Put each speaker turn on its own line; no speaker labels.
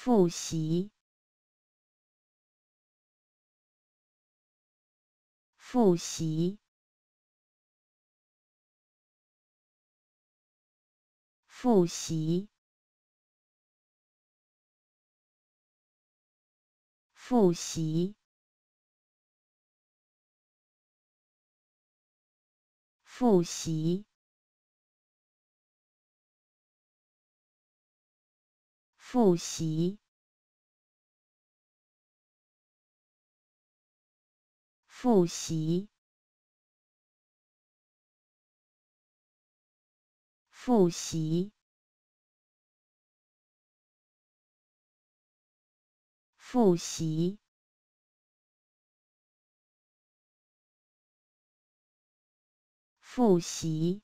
复习，复习，复习，复习，复习。复习，复习，复习，复习，复习。